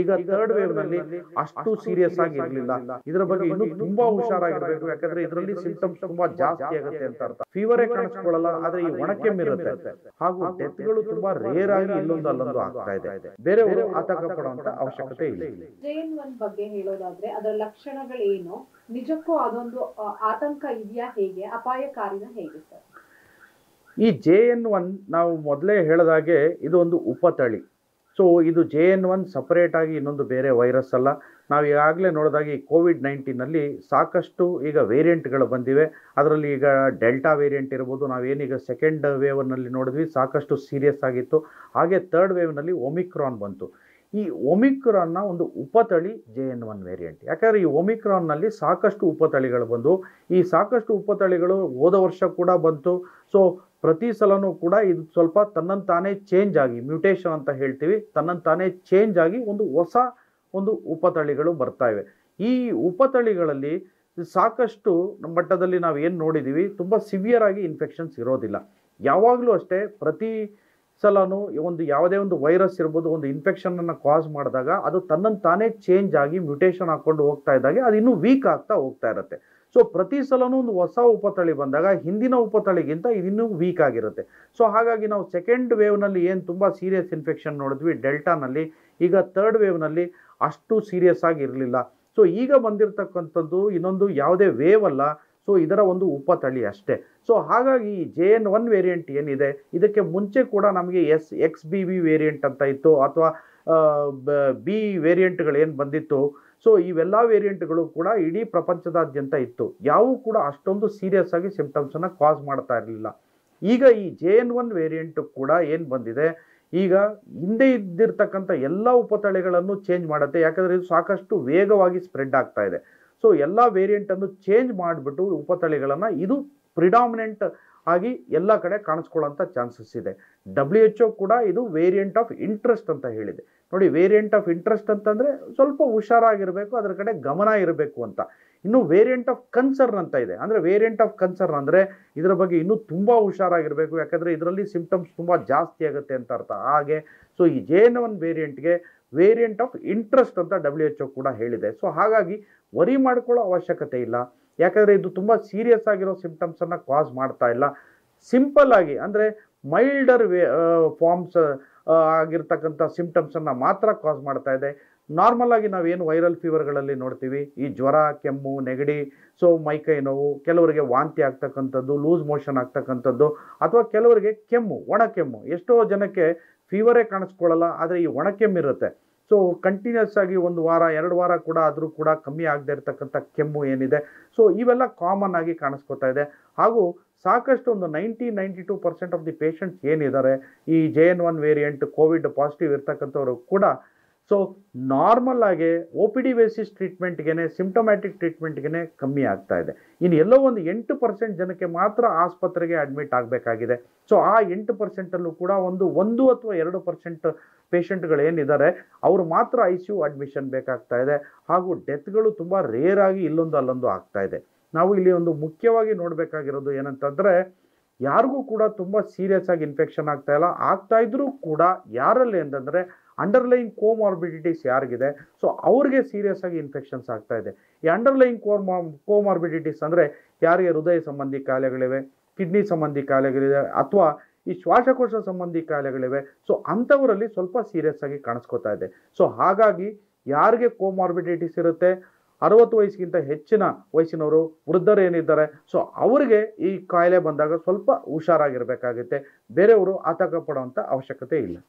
ಈಗ third wave ನಲ್ಲಿ ಅಷ್ಟು ಸೀರಿಯಸ್ ಆಗಿ ಆಗಿರ್ಲಿಲ್ಲ ಇದರ ಬಗ್ಗೆ ಇನ್ನು ತುಂಬಾ ಹುಷಾರಾಗಿರ್ಬೇಕು ಯಾಕಂದ್ರೆ ಇದರಲ್ಲಿ ಸಿಂಪ್ಟಮ್ಸ್ ತುಂಬಾ ಜಾಸ್ತಿ ಆಗುತ್ತೆ ಅಂತ ಅರ್ಥ ಫೀವರೇ ಕಾಣಿಸ್ಕೊಳ್ಳಲ್ಲ ಆದ್ರೆ ಈ ಒಣಕೆಮ್ಮಿರುತ್ತೆ ಹಾಗೂ ಡೆತ್ ಗಳು ತುಂಬಾ ರೇರ್ ಆಗಿ ಇಲ್ಲೊಂದು ಅಲ್ಲೊಂದು ಆಗ್ತಾ ಇದೆ ಬೇರೆಯವರು ಆತಂಕ ಪಡುವಂತ ಅವಶ್ಯಕತೆ ಇಲ್ಲ ಬಗ್ಗೆ ಹೇಳೋದಾದ್ರೆ ಅದರ ಲಕ್ಷಣಗಳೇನು ನಿಜಕ್ಕೂ ಅದೊಂದು ಆತಂಕ ಇದೆಯಾ ಹೇಗೆ ಅಪಾಯಕಾರಿನ ಹೇಗೆ ಸರ್ ಈ ಜೆ ಎನ್ ಒನ್ ನಾವು ಮೊದಲೇ ಹೇಳಿದಾಗೆ ಇದು ಒಂದು ಉಪತಳಿ ಸೊ ಇದು ಜೆ ಎನ್ ಒನ್ ಸಪ್ರೇಟಾಗಿ ಇನ್ನೊಂದು ಬೇರೆ ವೈರಸ್ ಅಲ್ಲ ನಾವು ಈಗಾಗಲೇ ನೋಡಿದಾಗಿ ಈ ಕೋವಿಡ್ ನೈನ್ಟೀನಲ್ಲಿ ಸಾಕಷ್ಟು ಈಗ ವೇರಿಯಂಟ್ಗಳು ಬಂದಿವೆ ಅದರಲ್ಲಿ ಈಗ ಡೆಲ್ಟಾ ವೇರಿಯಂಟ್ ಇರ್ಬೋದು ನಾವೇನೀಗ ಸೆಕೆಂಡ್ ವೇವ್ನಲ್ಲಿ ನೋಡಿದ್ವಿ ಸಾಕಷ್ಟು ಸೀರಿಯಸ್ ಆಗಿತ್ತು ಹಾಗೆ ಥರ್ಡ್ ವೇವ್ನಲ್ಲಿ ಒಮಿಕ್ರಾನ್ ಬಂತು ಈ ಒಮಿಕ್ರಾನ್ನ ಒಂದು ಉಪತಳಿ ಜೆ ಎನ್ ಒನ್ ವೇರಿಯಂಟ್ ಯಾಕಂದರೆ ಈ ಒಮಿಕ್ರಾನ್ನಲ್ಲಿ ಸಾಕಷ್ಟು ಉಪತಳಿಗಳು ಬಂದು ಈ ಸಾಕಷ್ಟು ಉಪತಳಿಗಳು ಹೋದ ವರ್ಷ ಕೂಡ ಬಂತು ಸೊ ಪ್ರತಿ ಸಲನೂ ಕೂಡ ಇದು ಸ್ವಲ್ಪ ತನ್ನಂತಾನೇ ತಾನೇ ಚೇಂಜ್ ಆಗಿ ಮ್ಯೂಟೇಷನ್ ಅಂತ ಹೇಳ್ತೀವಿ ತನ್ನನ್ನು ತಾನೇ ಚೇಂಜ್ ಆಗಿ ಒಂದು ಹೊಸ ಒಂದು ಉಪತಳಿಗಳು ಬರ್ತಾ ಇವೆ ಈ ಉಪತಳಿಗಳಲ್ಲಿ ಸಾಕಷ್ಟು ಮಟ್ಟದಲ್ಲಿ ನಾವು ಏನು ನೋಡಿದ್ದೀವಿ ತುಂಬ ಸಿವಿಯರ್ ಆಗಿ ಇನ್ಫೆಕ್ಷನ್ಸ್ ಇರೋದಿಲ್ಲ ಯಾವಾಗಲೂ ಅಷ್ಟೇ ಪ್ರತಿ ಸಲನೂ ಒಂದು ಯಾವುದೇ ಒಂದು ವೈರಸ್ ಇರ್ಬೋದು ಒಂದು ಇನ್ಫೆಕ್ಷನನ್ನು ಕಾಸ್ ಮಾಡಿದಾಗ ಅದು ತನ್ನನ್ನು ತಾನೇ ಚೇಂಜ್ ಆಗಿ ಮ್ಯೂಟೇಷನ್ ಹಾಕ್ಕೊಂಡು ಹೋಗ್ತಾ ಇದ್ದಾಗೆ ಅದು ಇನ್ನೂ ವೀಕ್ ಆಗ್ತಾ ಹೋಗ್ತಾ ಇರುತ್ತೆ ಸೊ ಪ್ರತಿ ಸಲನೂ ಒಂದು ಹೊಸ ಉಪತಳಿ ಬಂದಾಗ ಹಿಂದಿನ ಉಪತಳಿಗಿಂತ ಇದಿನ್ನೂ ವೀಕ್ ಆಗಿರುತ್ತೆ ಸೊ ಹಾಗಾಗಿ ನಾವು ಸೆಕೆಂಡ್ ವೇವ್ನಲ್ಲಿ ಏನು ತುಂಬ ಸೀರಿಯಸ್ ಇನ್ಫೆಕ್ಷನ್ ನೋಡಿದ್ವಿ ಡೆಲ್ಟಾನಲ್ಲಿ ಈಗ ತರ್ಡ್ ವೇವ್ನಲ್ಲಿ ಅಷ್ಟು ಸೀರಿಯಸ್ ಆಗಿರಲಿಲ್ಲ ಸೊ ಈಗ ಬಂದಿರತಕ್ಕಂಥದ್ದು ಇನ್ನೊಂದು ಯಾವುದೇ ವೇವ್ ಅಲ್ಲ ಸೊ ಇದರ ಒಂದು ಉಪತಳಿ ಅಷ್ಟೇ ಸೊ ಹಾಗಾಗಿ ಜೆ ಎನ್ ಒನ್ ವೇರಿಯಂಟ್ ಏನಿದೆ ಇದಕ್ಕೆ ಮುಂಚೆ ಕೂಡ ನಮಗೆ S X B V variant ಅಂತ ಇತ್ತು ಅಥವಾ ಬಿ ಏನು ಬಂದಿತ್ತು ಸೊ ಇವೆಲ್ಲ ವೇರಿಯಂಟ್ಗಳು ಕೂಡ ಇಡೀ ಪ್ರಪಂಚದಾದ್ಯಂತ ಇತ್ತು ಯಾವೂ ಕೂಡ ಅಷ್ಟೊಂದು ಸೀರಿಯಸ್ ಆಗಿ ಸಿಂಪ್ಟಮ್ಸನ್ನು ಕಾಸ್ ಮಾಡ್ತಾ ಇರಲಿಲ್ಲ ಈಗ ಈ ಜೆ ಎನ್ ಒನ್ ವೇರಿಯಂಟ್ ಕೂಡ ಏನು ಬಂದಿದೆ ಈಗ ಹಿಂದೆ ಇದ್ದಿರ್ತಕ್ಕಂಥ ಎಲ್ಲ ಉಪತಳೆಗಳನ್ನು ಚೇಂಜ್ ಮಾಡುತ್ತೆ ಯಾಕಂದರೆ ಇದು ಸಾಕಷ್ಟು ವೇಗವಾಗಿ ಸ್ಪ್ರೆಡ್ ಆಗ್ತಾ ಇದೆ ಸೊ ಎಲ್ಲ ವೇರಿಯಂಟನ್ನು ಚೇಂಜ್ ಮಾಡಿಬಿಟ್ಟು ಉಪತಳಿಗಳನ್ನು ಇದು ಪ್ರಿಡಾಮಿನೆಂಟ್ ಆಗಿ ಎಲ್ಲ ಕಡೆ ಕಾಣಿಸ್ಕೊಳ್ಳೋಂಥ ಚಾನ್ಸಸ್ ಇದೆ ಡಬ್ಲ್ಯೂ ಎಚ್ ಒ ಕೂಡ ಇದು ವೇರಿಯಂಟ್ ಆಫ್ ಇಂಟ್ರೆಸ್ಟ್ ಅಂತ ಹೇಳಿದೆ ನೋಡಿ ವೇರಿಯಂಟ್ ಆಫ್ ಇಂಟ್ರೆಸ್ಟ್ ಅಂತಂದರೆ ಸ್ವಲ್ಪ ಹುಷಾರಾಗಿರಬೇಕು ಅದರ ಕಡೆ ಗಮನ ಇರಬೇಕು ಅಂತ ಇನ್ನು ವೇರಿಯಂಟ್ ಆಫ್ ಕನ್ಸರ್ನ್ ಅಂತ ಇದೆ ಅಂದರೆ ವೇರಿಯಂಟ್ ಆಫ್ ಕನ್ಸರ್ನ್ ಅಂದರೆ ಇದರ ಬಗ್ಗೆ ಇನ್ನೂ ತುಂಬ ಹುಷಾರಾಗಿರಬೇಕು ಯಾಕಂದರೆ ಇದರಲ್ಲಿ ಸಿಂಪ್ಟಮ್ಸ್ ತುಂಬ ಜಾಸ್ತಿ ಆಗುತ್ತೆ ಅಂತ ಅರ್ಥ ಹಾಗೆ ಸೊ ಈ ಜೆ ಎನ್ ಒನ್ ವೇರಿಯಂಟ್ಗೆ ವೇರಿಯಂಟ್ ಆಫ್ ಇಂಟ್ರೆಸ್ಟ್ ಅಂತ ಡಬ್ಲ್ಯೂ ಎಚ್ ಒ ಕೂಡ ಹೇಳಿದೆ ಸೊ ಹಾಗಾಗಿ ವರಿ ಮಾಡ್ಕೊಳ್ಳೋ ಅವಶ್ಯಕತೆ ಇಲ್ಲ ಯಾಕಂದರೆ ಇದು ತುಂಬ ಸೀರಿಯಸ್ ಆಗಿರೋ ಸಿಂಪ್ಟಮ್ಸನ್ನು ಕಾಸ್ ಮಾಡ್ತಾ ಇಲ್ಲ ಸಿಂಪಲ್ ಆಗಿ ಅಂದರೆ ಮೈಲ್ಡರ್ ವೇ ಫಾರ್ಮ್ಸ್ ಆಗಿರ್ತಕ್ಕಂಥ ಸಿಂಪ್ಟಮ್ಸನ್ನು ಮಾತ್ರ ಕಾಸ್ ಮಾಡ್ತಾ ಇದೆ ನಾರ್ಮಲ್ ಆಗಿ ನಾವೇನು ವೈರಲ್ ಫೀವರ್ಗಳಲ್ಲಿ ನೋಡ್ತೀವಿ ಈ ಜ್ವರ ಕೆಮ್ಮು ನೆಗಡಿ ಸೊ ಮೈಕೈ ನೋವು ಕೆಲವರಿಗೆ ವಾಂತಿ ಆಗ್ತಕ್ಕಂಥದ್ದು ಲೂಸ್ ಮೋಷನ್ ಆಗ್ತಕ್ಕಂಥದ್ದು ಅಥವಾ ಕೆಲವರಿಗೆ ಕೆಮ್ಮು ಒಣ ಕೆಮ್ಮು ಎಷ್ಟೋ ಜನಕ್ಕೆ ಫೀವರೇ ಕಾಣಿಸ್ಕೊಳ್ಳಲ್ಲ ಆದರೆ ಈ ಒಣ ಕೆಮ್ಮಿರುತ್ತೆ ಸೊ ಕಂಟಿನ್ಯೂಸ್ ಆಗಿ ಒಂದು ವಾರ ಎರಡು ವಾರ ಕೂಡ ಆದರೂ ಕೂಡ ಕಮ್ಮಿ ಆಗದೆ ಇರತಕ್ಕಂಥ ಕೆಮ್ಮು ಏನಿದೆ ಸೊ ಇವೆಲ್ಲ ಕಾಮನ್ ಆಗಿ ಕಾಣಿಸ್ಕೊತಾ ಇದೆ ಹಾಗೂ ಸಾಕಷ್ಟು ಒಂದು ninety ninety two percent of the patients ಏನಿದ್ದಾರೆ ಈ J N one variant covid positive ಇರ್ತಕ್ಕಂಥವ್ರು ಕೂಡ ಸೊ ನಾರ್ಮಲ್ ಆಗಿ ಓ ಪಿ ಡಿ ಬೇಸಿಸ್ ಟ್ರೀಟ್ಮೆಂಟ್ಗೆ ಸಿಂಪ್ಟಮ್ಯಾಟಿಕ್ ಟ್ರೀಟ್ಮೆಂಟ್ಗೆ ಕಮ್ಮಿ ಆಗ್ತಾ ಇದೆ ಇನ್ನು ಎಲ್ಲೋ ಒಂದು ಎಂಟು ಪರ್ಸೆಂಟ್ ಜನಕ್ಕೆ ಮಾತ್ರ ಆಸ್ಪತ್ರೆಗೆ ಅಡ್ಮಿಟ್ ಆಗಬೇಕಾಗಿದೆ ಸೊ ಆ ಎಂಟು ಪರ್ಸೆಂಟಲ್ಲೂ ಕೂಡ ಒಂದು ಒಂದು ಅಥವಾ ಎರಡು ಪರ್ಸೆಂಟ್ ಪೇಷಂಟ್ಗಳು ಏನಿದ್ದಾರೆ ಅವರು ಮಾತ್ರ ಐ ಸಿ ಯು ಅಡ್ಮಿಷನ್ ಬೇಕಾಗ್ತಾ ಇದೆ ಹಾಗೂ ಡೆತ್ಗಳು ತುಂಬ ರೇರಾಗಿ ಇಲ್ಲೊಂದು ಅಲ್ಲೊಂದು ಆಗ್ತಾ ಇದೆ ನಾವು ಇಲ್ಲಿ ಒಂದು ಮುಖ್ಯವಾಗಿ ನೋಡಬೇಕಾಗಿರೋದು ಏನಂತಂದರೆ ಯಾರಿಗೂ ಕೂಡ ತುಂಬ ಸೀರಿಯಸ್ ಆಗಿ ಇನ್ಫೆಕ್ಷನ್ ಆಗ್ತಾ ಇಲ್ಲ ಆಗ್ತಾ ಇದ್ರೂ ಕೂಡ ಯಾರಲ್ಲಿ ಅಂತಂದರೆ ಅಂಡರ್ಲೈನ್ ಕೋಮಾರ್ಬಿಡಿಟೀಸ್ ಯಾರಿಗಿದೆ ಸೊ ಅವ್ರಿಗೆ ಸೀರಿಯಸ್ ಆಗಿ ಇನ್ಫೆಕ್ಷನ್ಸ್ ಆಗ್ತಾ ಇದೆ ಈ ಅಂಡರ್ಲೈನ್ ಕೋಮಾ ಕೋಮಾರ್ಬಿಡಿಟೀಸ್ ಅಂದರೆ ಯಾರಿಗೆ ಹೃದಯ ಸಂಬಂಧಿ ಕಾಯಿಲೆಗಳಿವೆ ಕಿಡ್ನಿ ಸಂಬಂಧಿ ಕಾಯಿಲೆಗಳಿವೆ ಅಥವಾ ಈ ಶ್ವಾಸಕೋಶ ಸಂಬಂಧಿ ಕಾಯಿಲೆಗಳಿವೆ ಸೊ ಅಂಥವರಲ್ಲಿ ಸ್ವಲ್ಪ ಸೀರಿಯಸ್ ಆಗಿ ಕಾಣಿಸ್ಕೋತಾ ಇದೆ ಸೊ ಹಾಗಾಗಿ ಯಾರಿಗೆ ಕೋಮಾರ್ಬಿಡಿಟೀಸ್ ಇರುತ್ತೆ ಅರವತ್ತು ವಯಸ್ಸಿಗಿಂತ ಹೆಚ್ಚಿನ ವಯಸ್ಸಿನವರು ವೃದ್ಧರು ಏನಿದ್ದಾರೆ ಸೊ ಅವರಿಗೆ ಈ ಕಾಯಿಲೆ ಬಂದಾಗ ಸ್ವಲ್ಪ ಹುಷಾರಾಗಿರಬೇಕಾಗುತ್ತೆ ಬೇರೆಯವರು ಆತಂಕ ಪಡೋವಂಥ ಅವಶ್ಯಕತೆ ಇಲ್ಲ